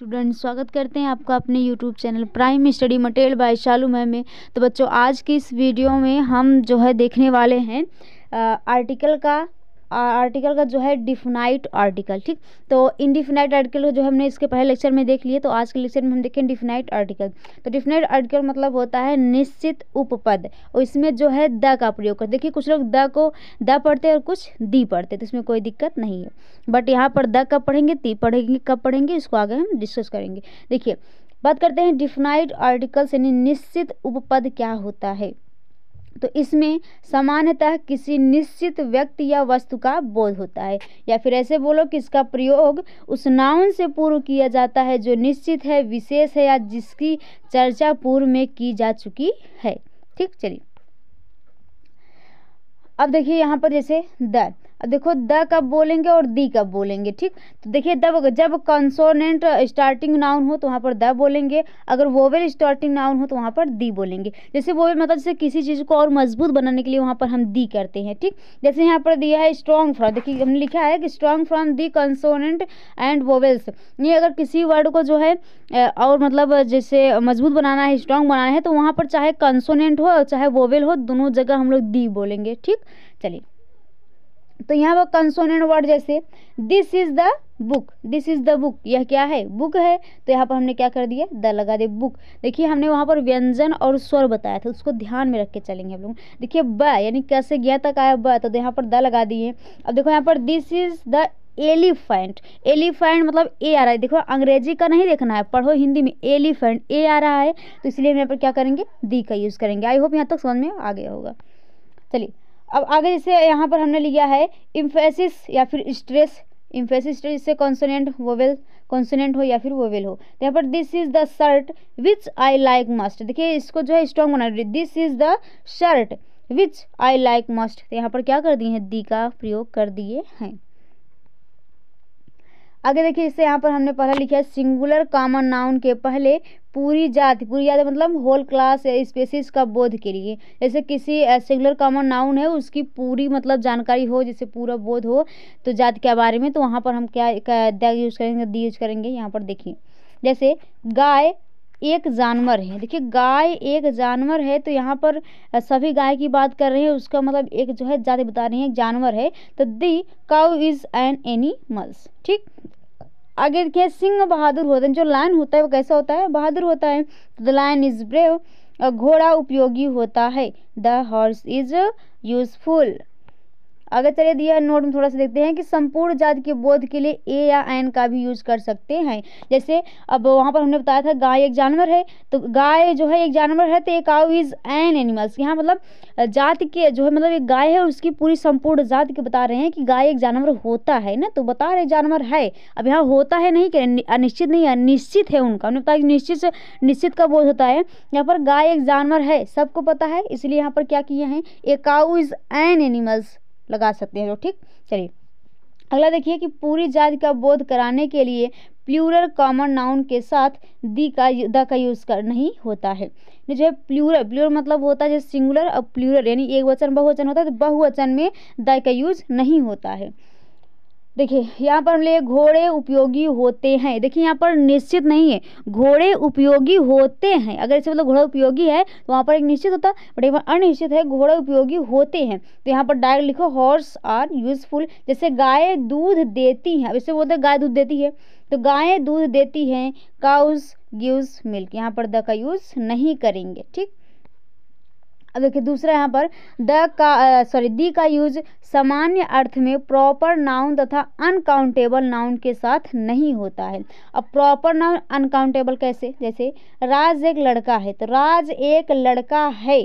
student स्वागत करते हैं आपका अपने YouTube channel prime study material by Shalu ma'am में तो बच्चों आज की इस वीडियो में हम जो है देखने वाले हैं आ, आर्टिकल का आर्टिकल का जो है डिफिनाइट आर्टिकल ठीक तो इनडिफिनाइट आर्टिकल जो हमने इसके पहले लेक्चर में देख लिए तो आज के लेक्चर में हम देखें डिफिनाइट आर्टिकल तो डिफिनाइट आर्टिकल मतलब होता है निश्चित उपपद और इसमें जो है द का प्रयोग कर देखिए कुछ लोग द को द पढ़ते और कुछ दी पढ़ते तो इसमें कोई दिक्कत नहीं है बट यहाँ पर द कब पढ़ेंगे ती पढ़ेंगे कब पढ़ेंगे इसको आगे हम डिस्कस करेंगे देखिए बात करते हैं डिफिनाइट आर्टिकल्स यानी निश्चित उपपद क्या होता है तो इसमें सामान्यतः किसी निश्चित व्यक्ति या वस्तु का बोध होता है या फिर ऐसे बोलो कि इसका प्रयोग उस नाउन से पूर्व किया जाता है जो निश्चित है विशेष है या जिसकी चर्चा पूर्व में की जा चुकी है ठीक चलिए अब देखिए यहाँ पर जैसे दैट देखो द कब बोलेंगे और दी कब बोलेंगे ठीक तो देखिए दब जब कंसोनेंट स्टार्टिंग नाउन हो तो वहाँ पर द बोलेंगे अगर वोवेल स्टार्टिंग नाउन हो तो वहाँ पर दी बोलेंगे जैसे वोवेल मतलब जैसे किसी चीज़ को और मजबूत बनाने के लिए वहाँ पर हम दी करते हैं ठीक जैसे यहाँ पर दिया है स्ट्रॉन्ग फ्रॉम देखिए हमने लिखा है कि strong from the consonant and vowels ये अगर किसी वर्ड को जो है और मतलब जैसे मजबूत बनाना है स्ट्रॉन्ग बनाना है तो वहाँ पर चाहे कंसोनेंट हो चाहे वोवेल हो दोनों जगह हम लोग दी बोलेंगे ठीक चलिए तो यहाँ पर कंसोनेंट वर्ड जैसे this is the book this is the book यह क्या है बुक है तो यहाँ पर हमने क्या कर दिया द लगा दे बुक देखिए हमने वहाँ पर व्यंजन और स्वर बताया था उसको ध्यान में रख के चलेंगे हम लोग देखिए ब यानी कैसे गया तक आया ब तो यहाँ पर द लगा दिए अब देखो यहाँ पर this is the elephant elephant मतलब ए आ रहा है देखो अंग्रेजी का नहीं देखना है पढ़ो हिंदी में एलिफेंट ए आ रहा है तो इसलिए हम यहाँ पर क्या करेंगे दी का यूज़ करेंगे आई होप यहाँ तक समझ में आ गया होगा चलिए अब आगे जैसे यहाँ पर हमने लिया है इम्फेसिस या फिर स्ट्रेस इम्फेसिस स्ट्रेस जिससे कॉन्सोनेंट वोवेल कॉन्सोनेंट हो या फिर वोवेल हो यहाँ पर this is the shirt which I like most देखिए इसको जो है स्ट्रॉन्ग बना रही this is the shirt which I like most यहाँ पर क्या कर दिए हैं दी का प्रयोग कर दिए हैं आगे देखिए इससे यहाँ पर हमने पहला लिखा है सिंगुलर कॉमन नाउन के पहले पूरी जाति पूरी जाति मतलब होल क्लास या स्पेसिस का बोध के लिए जैसे किसी सिंगुलर कॉमन नाउन है उसकी पूरी मतलब जानकारी हो जैसे पूरा बोध हो तो जाति के बारे में तो वहाँ पर हम क्या द यूज़ करेंगे दी यूज़ करेंगे यहाँ पर देखिए जैसे गाय एक जानवर है देखिए गाय एक जानवर है तो यहाँ पर सभी गाय की बात कर रहे हैं उसका मतलब एक जो है जाति बता रहे हैं एक जानवर है तो the cow is an animals ठीक आगे क्या सिंह बहादुर होते हैं जो लाइन होता है वो कैसा होता है बहादुर होता है द लाइन इज ब्रेव घोड़ा उपयोगी होता है द हॉर्स इज यूजफुल अगर चलिए दिया नोट में थोड़ा सा देखते हैं कि संपूर्ण जाति के बोध के लिए ए या एन का भी यूज कर सकते हैं जैसे अब वहाँ पर हमने बताया था गाय एक जानवर है तो गाय जो है एक जानवर है तो एक आउ इज एन एनिमल्स यहाँ मतलब जाति के जो है मतलब एक गाय है उसकी पूरी संपूर्ण जाति के बता रहे हैं कि गाय एक जानवर होता है ना तो बता रहे जानवर है अब यहाँ होता है नहीं कि अनिश्चित नहीं अनिश्चित है उनका हमने बताया निश्चित निश्चित का बोध होता है यहाँ पर गाय एक जानवर है सबको पता है इसलिए यहाँ पर क्या किए हैं a cow is an animals लगा सकते हैं तो ठीक चलिए अगला देखिए कि पूरी जाति का बोध कराने के लिए प्लूरल कॉमन नाउन के साथ दी का द का यूज़ कर नहीं होता है जो है प्लूरल प्लूरल मतलब होता है जैसे सिंगुलर और प्लूरल यानी एक वचन बहुवचन होता है तो बहुवचन में द का यूज़ नहीं होता है देखिए यहाँ पर हम ले घोड़े उपयोगी होते हैं देखिए यहाँ पर निश्चित नहीं है घोड़े उपयोगी होते हैं अगर इससे मतलब घोड़ा उपयोगी है तो वहाँ पर एक निश्चित होता बट यहाँ बार अनिश्चित है घोड़े उपयोगी होते हैं तो यहाँ पर डायरेक्ट लिखो हॉर्स आर यूजफुल जैसे गाय दूध देती हैं अब इससे बोलते हैं गाय दूध देती है तो गायें दूध देती हैं काउस गिव्स मिल्क यहाँ पर द का यूज़ नहीं करेंगे ठीक अब देखिए दूसरा यहाँ पर द का सॉरी दी का यूज सामान्य अर्थ में प्रॉपर नाउन तथा अनकाउंटेबल नाउन के साथ नहीं होता है अब प्रॉपर नाउन अनकाउंटेबल कैसे जैसे राज एक लड़का है तो राज एक लड़का है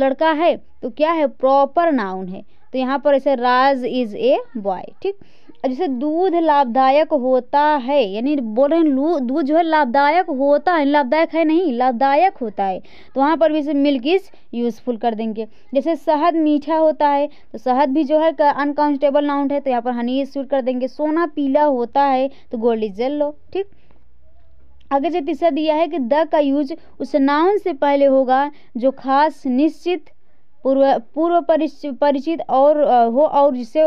लड़का है तो क्या है प्रॉपर नाउन है तो यहाँ पर ऐसे राज इज़ ए बॉय ठीक जैसे दूध लाभदायक होता है यानी बोल रहे हैं दूध जो है लाभदायक होता है लाभदायक है नहीं लाभदायक होता है तो वहाँ पर भी इसे मिल्क इज यूज़फुल कर देंगे जैसे शहद मीठा होता है तो शहद भी जो है अनकाउंटेबल नाउंड है तो यहाँ पर हनी इज कर देंगे सोना पीला होता है तो गोल्ड इज लो ठीक आगे जो तीसरा दिया है कि द का यूज उस नाउन से पहले होगा जो खास निश्चित पूर्व पूर्व परिचित और हो और जिसे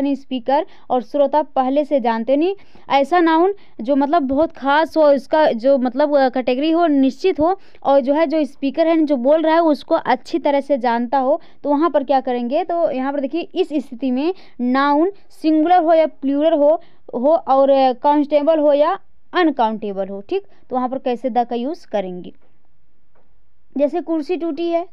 नहीं स्पीकर और श्रोता पहले से जानते नहीं ऐसा नाउन जो मतलब बहुत खास हो इसका जो मतलब कैटेगरी हो निश्चित हो और जो है जो स्पीकर है जो बोल रहा है उसको अच्छी तरह से जानता हो तो वहाँ पर क्या करेंगे तो यहाँ पर देखिए इस स्थिति में नाउन सिंगुलर हो या प्लूरल हो हो और काउंटेबल हो या अनकाउंटेबल हो ठीक तो वहाँ पर कैसे द का यूज़ करेंगे जैसे कुर्सी टूटी है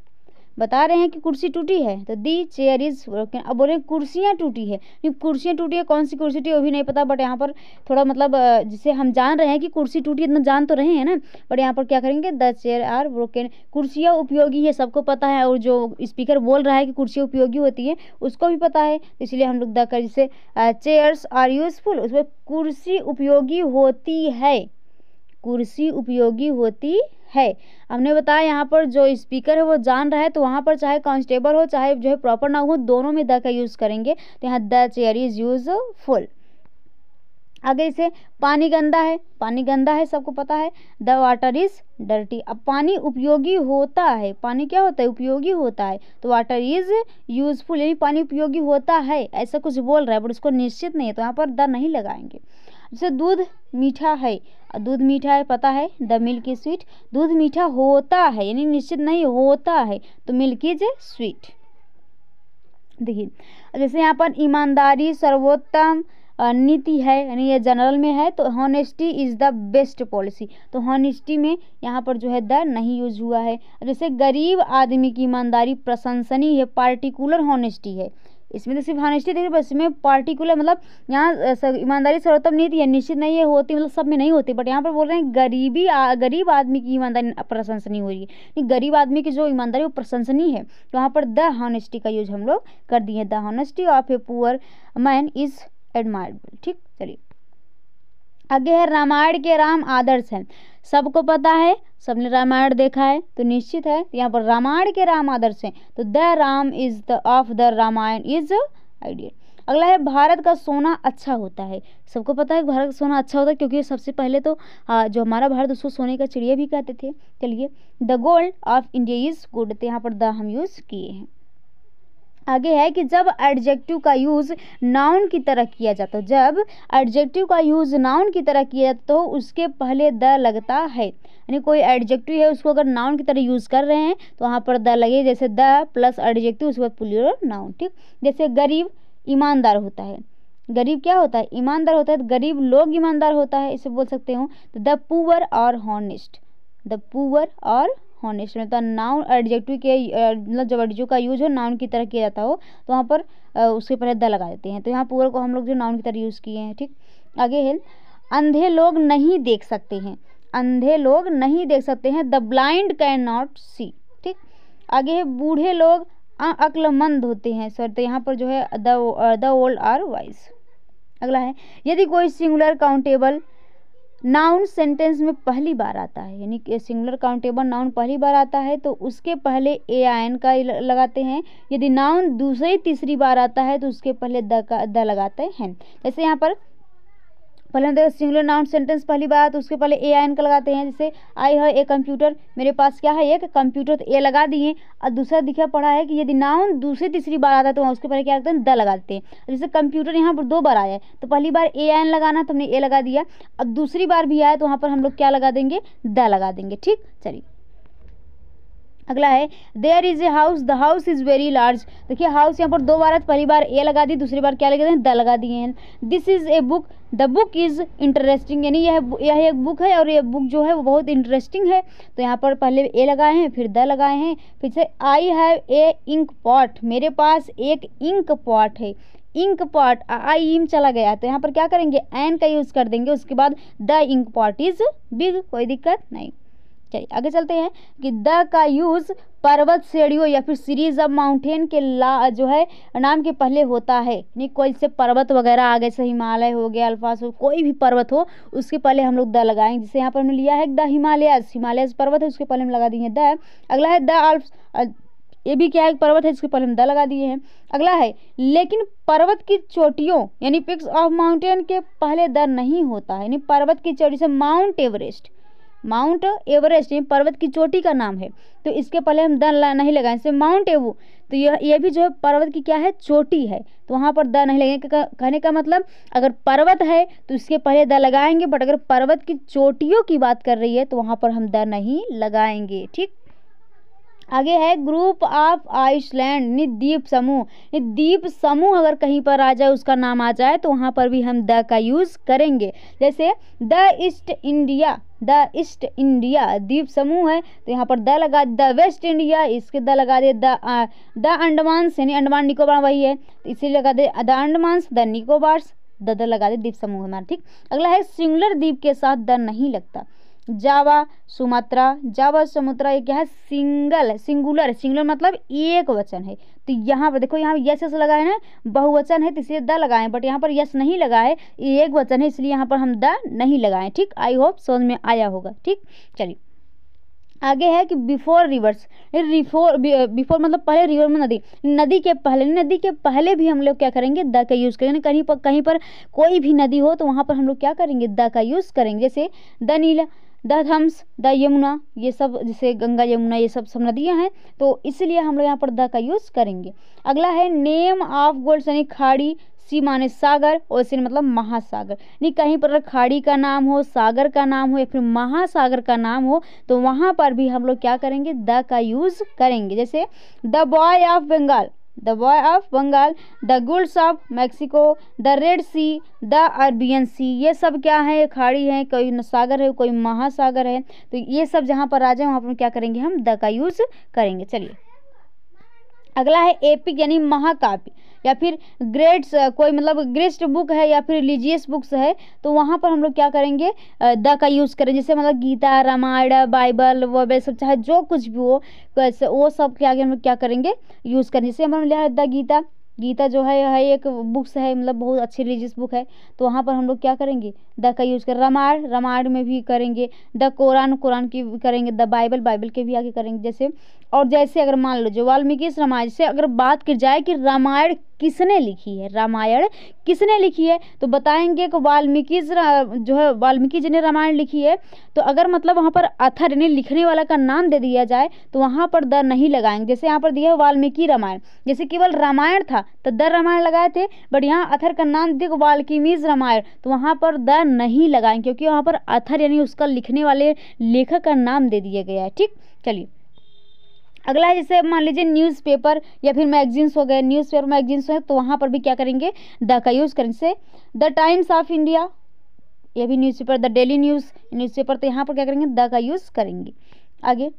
बता रहे हैं कि कुर्सी टूटी है तो दी चेयर इज ब्रोकन अब बोले कुर्सियाँ टूटी है कुर्सियाँ टूटी है कौन सी कुर्सी टूटी वो भी नहीं पता बट यहाँ पर थोड़ा मतलब जिसे हम जान रहे हैं कि कुर्सी टूटी इतना जान तो रहे हैं ना बट यहाँ पर क्या करेंगे द चेयर आर ब्रोकन कुर्सियाँ उपयोगी है सबको पता है और जो स्पीकर बोल रहा है कि कुर्सियाँ उपयोगी होती है उसको भी पता है तो इसलिए हम लोग द कर जिसे चेयर्स आर यूजफुल उसमें कुर्सी उपयोगी होती है कुर्सी उपयोगी होती है हमने बताया यहाँ पर जो स्पीकर है वो जान रहा है तो वहाँ पर चाहे कांस्टेबल हो चाहे जो है प्रॉपर नाउन हो दोनों में द का यूज़ करेंगे तो यहाँ the chair is useful आगे इसे पानी गंदा है पानी गंदा है सबको पता है द वाटर इज़ डर्टी अब पानी उपयोगी होता है पानी क्या होता है उपयोगी होता है तो वाटर इज़ यूज़फुल यानी पानी उपयोगी होता है ऐसा कुछ बोल रहा है बट उसको निश्चित नहीं है तो यहाँ पर द नहीं लगाएंगे जैसे दूध मीठा है दूध मीठा है पता है द मिल्क इज स्वीट दूध मीठा होता है यानी निश्चित नहीं होता है तो मिल्क इज स्वीट देखिए जैसे यहाँ पर ईमानदारी सर्वोत्तम नीति है यानी ये जनरल में है तो honesty is the best policy तो हॉनेस्टी में यहाँ पर जो है द नहीं यूज हुआ है जैसे गरीब आदमी की ईमानदारी प्रशंसनीय है पार्टिकुलर हॉनेस्टी है इसमें तो सिर्फ हाँ देखिए बस इसमें पार्टिकुलर मतलब यहाँ ईमानदारी सर्वोत्तम नीति है निश्चित नहीं है होती मतलब सब में नहीं होती बट यहाँ पर बोल रहे हैं गरीबी गरीब आदमी की ईमानदारी प्रशंसनीय हो रही है गरीब आदमी की जो ईमानदारी वो प्रशंसनीय है तो वहाँ पर द हॉनेस्टी का यूज हम लोग कर दिए the honesty of a poor man is admirable ठीक चलिए आगे है रामायण के राम आदर्श हैं सबको पता है सबने रामायण देखा है तो निश्चित है यहाँ पर रामायण के राम आदर्श हैं तो the Ram is the of the Ramayana is ideal अगला है भारत का सोना अच्छा होता है सबको पता है भारत का सोना अच्छा होता है क्योंकि सबसे पहले तो आ, जो हमारा भारत उसको सोने का चिड़िया भी कहते थे चलिए the gold of India is good तो यहाँ पर द हम यूज़ किए हैं आगे है कि जब एडजेक्टिव का यूज़ नाउन की तरह किया जाता है जब एडजेक्टिव का यूज़ नाउन की तरह किया जाता तो उसके पहले द लगता है यानी कोई एडजेक्टिव है उसको अगर नाउन की तरह यूज़ कर रहे हैं तो वहाँ पर द लगे जैसे द प्लस एडजेक्टिव उसके बाद पुलियर नाउन ठीक जैसे गरीब ईमानदार होता है गरीब क्या होता है ईमानदार होता है तो गरीब लोग ईमानदार होता है इसे बोल सकते हो तो द पुअर और हॉनेस्ट द पुअर और हॉनेस्ट मतलब तो नाउन एडजेक्टिव के मतलब जब एडजेक्टिव का यूज़ हो नाउन की तरह किया जाता हो तो वहाँ पर उसके पहले द लगा देते हैं तो यहाँ पूर्व को हम लोग जो नाउन की तरह यूज़ किए हैं ठीक आगे है अंधे लोग नहीं देख सकते हैं अंधे लोग नहीं देख सकते हैं the blind can not see ठीक आगे है बूढ़े लोग अक्लमंद होते हैं सर तो यहाँ पर जो है द ओल्ड आर वाइज अगला है यदि कोई सिंगुलर काउंटेबल नाउन सेंटेंस में पहली बार आता है यानी कि सिंगुलर काउंटेबल नाउन पहली बार आता है तो उसके पहले ए आई एन का लगाते हैं यदि नाउन दूसरी तीसरी बार आता है तो उसके पहले द का द लगाते हैं जैसे यहाँ पर पहले देखो सिंगुलर नाउन सेंटेंस पहली बात उसके पहले ए आई एन का लगाते हैं जैसे आई है ए कंप्यूटर मेरे पास क्या है एक कंप्यूटर तो ए लगा दिए और दूसरा दिखा पड़ा है कि यदि नाउन दूसरी तीसरी बार आता है तो वहाँ उसके पहले क्या लगता है द लगा देते हैं जैसे कंप्यूटर यहाँ पर दो बार आया है तो पहली बार ए आई एन लगाना तो हमने ए लगा दिया अब दूसरी बार भी आया तो वहाँ पर हम लोग क्या लगा देंगे द लगा देंगे ठीक चलिए अगला है there is a house the house is very large देखिए हाउस यहाँ पर दो बार पहली बार ए लगा दी दूसरी बार क्या लगा दें द लगा दिए हैं this is a book the book is interesting यानी यह यह एक बुक है और यह बुक जो है वो बहुत इंटरेस्टिंग है तो यहाँ पर पहले ए लगाए हैं फिर द लगाए हैं फिर से I have a ink pot मेरे पास एक इंक पॉट है इंक पॉट आई इम चला गया तो यहाँ पर क्या करेंगे एन का यूज़ कर देंगे उसके बाद the ink pot is big कोई दिक्कत नहीं चलिए आगे चलते हैं कि द का यूज़ पर्वत श्रेणियों या फिर सीरीज ऑफ माउंटेन के ला जो है नाम के पहले होता है यानी कोई से पर्वत वगैरह आगे से हिमालय हो गया अल्फास हो कोई भी पर्वत हो उसके पहले हम लोग द लगाएंगे जैसे यहाँ पर हमने लिया है द हिमालयस हिमालयस पर्वत है उसके पहले हम लगा दिए द अगला है द अल्फ ये भी क्या है पर्वत है इसके पहले हम द लगा दिए हैं अगला है लेकिन पर्वत की चोटियों यानी पिक्स ऑफ माउंटेन के पहले द नहीं होता है यानी पर्वत की चोटी से माउंट एवरेस्ट माउंट एवरेस्ट ये पर्वत की चोटी का नाम है तो इसके पहले हम द नहीं लगाएं जैसे माउंट एवू तो यह ये भी जो है पर्वत की क्या है चोटी है तो वहाँ पर द नहीं लगेंगे कहने का मतलब अगर पर्वत है तो इसके पहले द लगाएंगे बट अगर पर्वत की चोटियों की बात कर रही है तो वहाँ पर हम द नहीं लगाएंगे ठीक आगे है ग्रुप ऑफ आइसलैंड निद्वीप समूह निद्वीप समूह अगर कहीं पर आ जाए उसका नाम आ जाए तो वहाँ पर भी हम द का यूज़ करेंगे जैसे the East India the East India द्वीप समूह है तो यहाँ पर द लगा द वेस्ट इंडिया इसके द लगा दे द अंडमान यानी अंडमान निकोबार वही है तो इसीलिए लगा दे the Andamans the Nicobars the the लगा दे द्वीप समूह हमारा ठीक अगला है सिंगुलर द्वीप के साथ द नहीं लगता जावा सुमात्रा जावा सुमात्रा क्या है सिंगल सिंगुलर सिंगुलर मतलब एक वचन है तो यहाँ पर देखो यहाँ यस यस लगा है ना बहुवचन है तो इसलिए द लगाएं बट यहाँ पर यस नहीं लगा है एक वचन है इसलिए यहाँ पर हम द नहीं लगाएं ठीक आई होप समझ में आया होगा ठीक चलिए आगे है कि बिफोर रिवर्स रिफोर बिफोर मतलब पहले रिवर में नदी नदी के पहले नदी के पहले भी हम लोग क्या करेंगे द का यूज़ करेंगे कहीं पर कहीं पर कोई भी नदी हो तो वहाँ पर हम लोग क्या करेंगे द का यूज़ करेंगे जैसे the Nile the Thames the Yamuna ये सब जैसे गंगा यमुना ये सब सब नदियाँ हैं तो इसलिए हम लोग यहाँ पर द का यूज़ करेंगे अगला है नेम ऑफ गोल्ड यानी खाड़ी सी माने सागर और सी मतलब महासागर यानी कहीं पर खाड़ी का नाम हो सागर का नाम हो या फिर महासागर का नाम हो तो वहाँ पर भी हम लोग क्या करेंगे द का यूज़ करेंगे जैसे the Bay of Bengal the Bay of Bengal the Gulf of Mexico the Red Sea the Arabian Sea ये सब क्या है खाड़ी है कोई सागर है कोई महासागर है तो ये सब जहाँ पर आ जाए वहाँ पर क्या करेंगे हम द का यूज़ करेंगे चलिए अगला है एपिक यानी महाकाव्य या फिर ग्रेट्स कोई मतलब ग्रेस्ट बुक है या फिर रिलीजियस बुक्स है तो वहाँ पर हम लोग क्या करेंगे द का यूज़ करें जैसे मतलब गीता रामायण बाइबल वगैरह सब चाहे जो कुछ भी हो वो सब के आगे हम लोग क्या करेंगे यूज़ करें जैसे हम लोग लिया है द गीता गीता जो है है एक बुक्स है मतलब बहुत अच्छी रिलीजियस बुक है तो वहाँ पर हम लोग क्या करेंगे द का यूज़ कर रामायण रामायण में भी करेंगे द कुरान कुरान की करेंगे द बाइबल बाइबल के भी आगे करेंगे जैसे और जैसे अगर मान लो जो वाल्मीकि रामायण से अगर बात की जाए कि रामायण किसने लिखी है रामायण किसने लिखी है तो बताएंगे कि वाल्मीकि जो है वाल्मीकि जी ने रामायण लिखी है तो अगर मतलब वहाँ पर अथर यानी लिखने वाला का नाम दे दिया जाए तो वहाँ पर द नहीं लगाएंगे जैसे यहाँ पर दिया है वाल्मीकि रामायण जैसे केवल रामायण था तो द रामायण लगाए थे बट यहाँ अथर का नाम दिख वाल्मीज रामायण तो वहाँ पर द नहीं लगाए क्योंकि वहाँ पर अथर यानी उसका लिखने वाले लेखक का नाम दे दिया गया है ठीक चलिए अगला है जैसे मान लीजिए न्यूज़पेपर या फिर मैगजीन्स हो गए न्यूज़पेपर मैगजीन्स हो गए तो वहाँ पर भी क्या करेंगे द का यूज़ करें से द टाइम्स ऑफ इंडिया ये भी newspaper the Daily News newspaper तो यहाँ पर क्या करेंगे द का यूज़ करेंगे आगे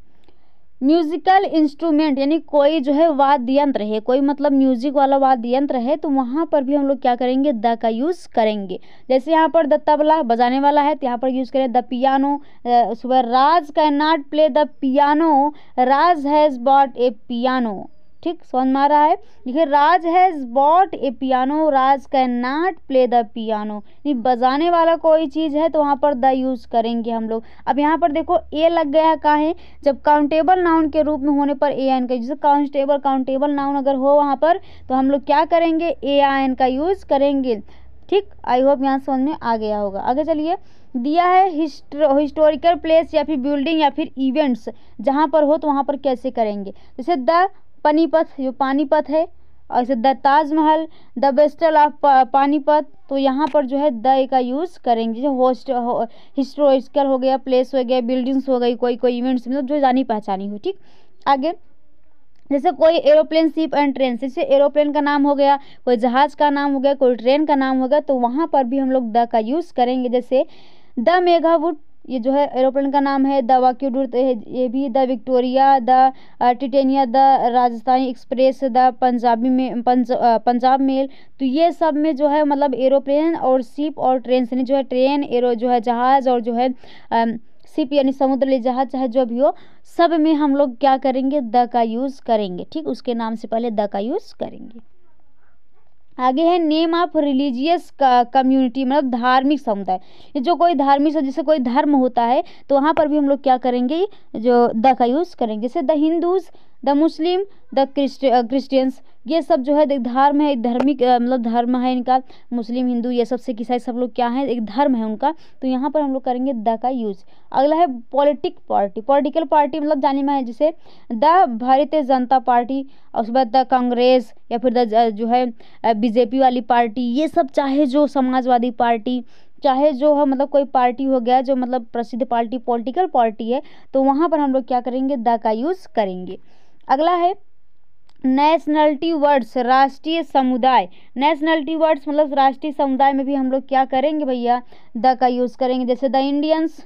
म्यूज़िकल इंस्ट्रूमेंट यानी कोई जो है वाद्य यंत्र है कोई मतलब म्यूजिक वाला वाद्य यंत्र है तो वहाँ पर भी हम लोग क्या करेंगे द का यूज़ करेंगे जैसे यहाँ पर द तबला बजाने वाला है तो यहाँ पर यूज़ करें द पियानो सुबह Raj can not play the piano Raj has bought a piano ठीक समझ में आ रहा है देखिए Raj has bought a piano Raj can not play the piano बजाने वाला कोई चीज़ है तो वहाँ पर द यूज़ करेंगे हम लोग अब यहाँ पर देखो ए लग गया है है जब काउंटेबल नाउन के रूप में होने पर ए एन का जैसे काउंस्टेबल काउंटेबल नाउन अगर हो वहाँ पर तो हम लोग क्या करेंगे ए आई एन का यूज़ करेंगे ठीक आई होप यहाँ समझ में आ गया होगा आगे चलिए दिया है हिस्ट्रो हिस्टोरिकल प्लेस या फिर बिल्डिंग या फिर इवेंट्स जहाँ पर हो तो वहाँ पर कैसे करेंगे जैसे द पनीपत जो पानीपत है और इसे the Taj Mahal the battle of Panipat तो यहाँ पर जो है द का यूज़ करेंगे जैसे होस्ट हो, हिस्टोरिकल हो गया प्लेस हो गया बिल्डिंग्स हो गई कोई कोई इवेंट्स मतलब जो जानी पहचानी हो ठीक आगे जैसे कोई एरोप्लेन शिप एंड ट्रेन जैसे एरोप्लेन का नाम हो गया कोई जहाज़ का नाम हो गया कोई ट्रेन का नाम हो गया तो वहाँ पर भी हम लोग द का यूज़ करेंगे जैसे द मेघावुड ये जो है एरोप्लेन का नाम है द वाक्यूडूर ये भी the Victoria the Titanic the Rajasthani express the Punjabi में पंज, पंजाब मेल तो ये सब में जो है मतलब एरोप्लेन और सिप और ट्रेन से जो है ट्रेन एरो जो है जहाज़ और जो है सिप यानी समुद्र ले जहाज चाहे जो भी हो सब में हम लोग क्या करेंगे द का यूज़ करेंगे ठीक उसके नाम से पहले द का यूज़ करेंगे आगे है नेम ऑफ रिलीजियस कम्युनिटी मतलब धार्मिक समुदाय जो कोई धार्मिक जैसे कोई धर्म होता है तो वहाँ पर भी हम लोग क्या करेंगे जो द का यूज़ करेंगे जैसे the Hindus the Muslim the Christians ये सब जो है एक धर्म है एक धार्मिक मतलब धर्म है इनका मुस्लिम हिंदू ये सब सिख ईसाई सब लोग क्या है एक धर्म है उनका तो यहाँ पर हम लोग करेंगे द का यूज अगला है पॉलिटिक पार्टी पॉलिटिकल पार्टी मतलब जाने में है जैसे द भारतीय जनता पार्टी और उसके बाद द कांग्रेस या फिर द जो है बीजेपी वाली पार्टी ये सब चाहे जो समाजवादी पार्टी चाहे जो है मतलब कोई पार्टी हो गया जो मतलब प्रसिद्ध पार्टी पॉलिटिकल पार्टी है तो वहाँ पर हम लोग क्या करेंगे द का यूज़ करेंगे अगला है नेशनलिटी वर्ड्स राष्ट्रीय समुदाय नेशनलिटी वर्ड्स मतलब राष्ट्रीय समुदाय में भी हम लोग क्या करेंगे भैया द का यूज़ करेंगे जैसे the Indians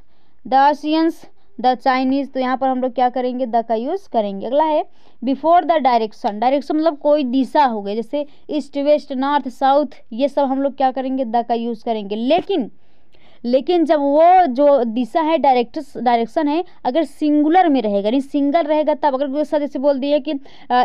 the Asians the Chinese तो यहाँ पर हम लोग क्या करेंगे द का यूज़ करेंगे अगला है बिफोर द डायरेक्शन डायरेक्शन मतलब कोई दिशा हो गई जैसे ईस्ट वेस्ट नॉर्थ साउथ ये सब हम लोग क्या करेंगे द का यूज़ करेंगे लेकिन लेकिन जब वो जो दिशा है डायरेक्ट डायरेक्शन है अगर सिंगुलर में रहेगा यानी सिंगल रहेगा तब अगर कोई जैसे बोल दिए कि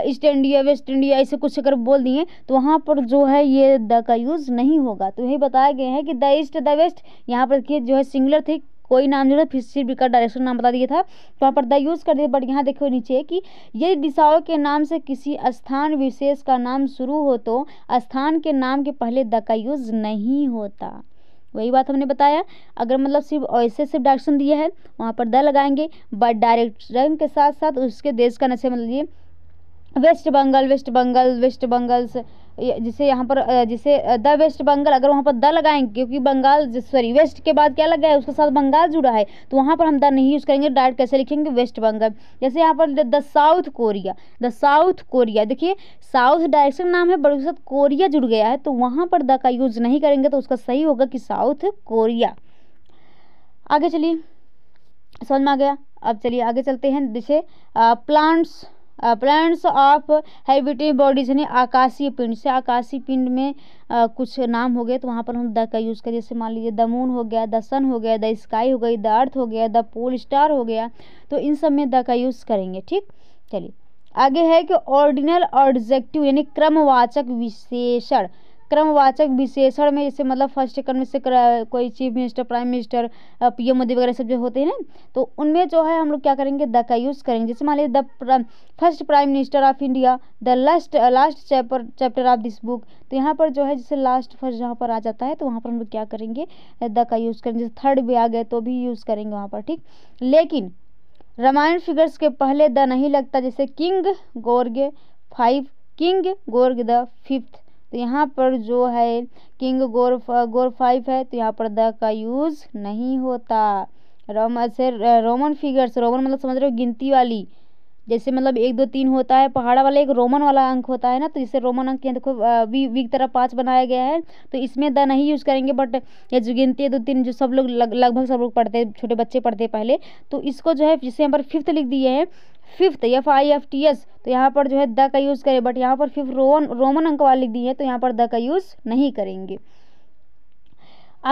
ईस्ट इंडिया वेस्ट इंडिया ऐसे कुछ अगर बोल दिए तो वहाँ पर जो है ये द का यूज़ नहीं होगा तो यही बताया गया है कि द ईस्ट द वेस्ट यहाँ पर जो है सिंगुलर थी कोई नाम जो है फिर सिर्फ का डायरेक्शन नाम बता दिया था तो वहाँ पर द यूज़ कर दिया बट यहाँ देखो नीचे कि यदि दिशाओं के नाम से किसी स्थान विशेष का नाम शुरू हो तो स्थान के नाम के पहले द का यूज़ नहीं होता वही बात हमने बताया अगर मतलब सिर्फ ऐसे सिर्फ डायरेक्शन दिया है वहाँ पर द लगाएंगे बट डायरेक्शन के साथ साथ उसके देश का नशे मतलब ये West Bengal West Bengal West Bengal से जैसे यहाँ पर जैसे द वेस्ट बंगाल अगर वहाँ पर द लगाएंगे क्योंकि बंगाल सॉरी वेस्ट के बाद क्या लगा है उसके साथ बंगाल जुड़ा है तो वहाँ पर हम द नहीं यूज़ करेंगे डायरेक्ट कैसे लिखेंगे वेस्ट बंगाल जैसे यहाँ पर the South Korea the South Korea देखिए साउथ डायरेक्शन नाम है बड़े साथ कोरिया जुड़ गया है तो वहाँ पर द का यूज़ नहीं करेंगे तो उसका सही होगा कि साउथ कोरिया आगे चलिए समझ में आ गया अब चलिए आगे चलते हैं जैसे plants planets of habitat bodies यानी आकाशीय पिंड से आकाशीय पिंड में आ, कुछ नाम हो गए तो वहाँ पर हम द का यूज़ करें जैसे मान लीजिए द मून हो गया द सन हो गया द स्काई हो गई द अर्थ हो गया द पोल स्टार हो गया तो इन सब में द का यूज़ करेंगे ठीक चलिए आगे है कि ऑर्डिनल ऑब्जेक्टिव यानी क्रमवाचक विशेषण क्रमवाचक विशेषण में जैसे मतलब फर्स्ट क्रम से कोई chief minister prime minister P M Modi वगैरह सब जो होते हैं ना तो उनमें जो है हम लोग क्या करेंगे द का यूज़ करेंगे जैसे मान लीजिए the first prime minister of India the last last chapter chapter of this book तो यहाँ पर जो है जैसे लास्ट फर्स्ट जहाँ पर आ जाता है तो वहाँ पर हम लोग क्या करेंगे द का यूज़ करेंगे जैसे थर्ड भी आ गए तो भी यूज़ करेंगे वहाँ पर ठीक लेकिन रामायण फिगर्स के पहले द नहीं लगता जैसे king गोर्ग five king गोर्ग the fifth तो यहाँ पर जो है किंग गोर गोर फाइव है तो यहाँ पर द का यूज़ नहीं होता रोम ऐसे रोमन फिगर्स रोमन मतलब समझ रहे हो गिनती वाली जैसे मतलब एक दो तीन होता है पहाड़ा वाला एक रोमन वाला अंक होता है ना तो जैसे रोमन अंक देखो वी वी की तरह पाँच बनाया गया है तो इसमें द नहीं यूज़ करेंगे बट ये जो गिनती है दो तीन जो सब लोग लगभग लग सब लोग पढ़ते छोटे बच्चे पढ़ते पहले तो इसको जो है जिसे यहाँ पर फिफ्थ लिख दिए हैं fifth F I F T S तो यहाँ पर जो है द का यूज़ करें बट यहाँ पर फिफ्थ रोमन रोमन अंक वाली दी है तो यहाँ पर द का यूज़ नहीं करेंगे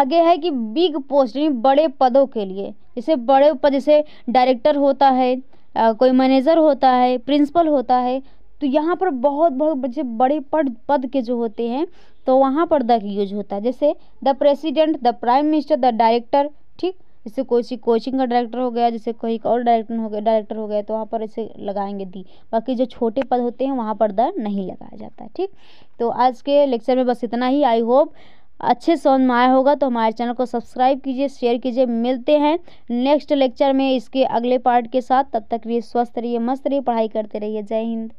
आगे है कि बिग पोस्ट यानी बड़े पदों के लिए जैसे बड़े पद जैसे डायरेक्टर होता है आ, कोई मैनेजर होता है प्रिंसिपल होता है तो यहाँ पर बहुत बहुत बच्चे बड़े पद पद के जो होते हैं तो वहाँ पर द यूज होता है जैसे the president the prime minister the director ठीक जैसे कोई कोचिंग का डायरेक्टर हो गया जैसे कोई और डायरेक्टर हो गया डायरेक्टर हो गया तो वहाँ पर ऐसे लगाएंगे दी बाकी जो छोटे पद होते हैं वहाँ पर द नहीं लगाया जाता है ठीक तो आज के लेक्चर में बस इतना ही आई होप अच्छे समझ में आया होगा तो हमारे चैनल को सब्सक्राइब कीजिए शेयर कीजिए मिलते हैं नेक्स्ट लेक्चर में इसके अगले पार्ट के साथ तब तक रहिए स्वस्थ रहिए मस्त रहिए पढ़ाई करते रहिए जय हिंद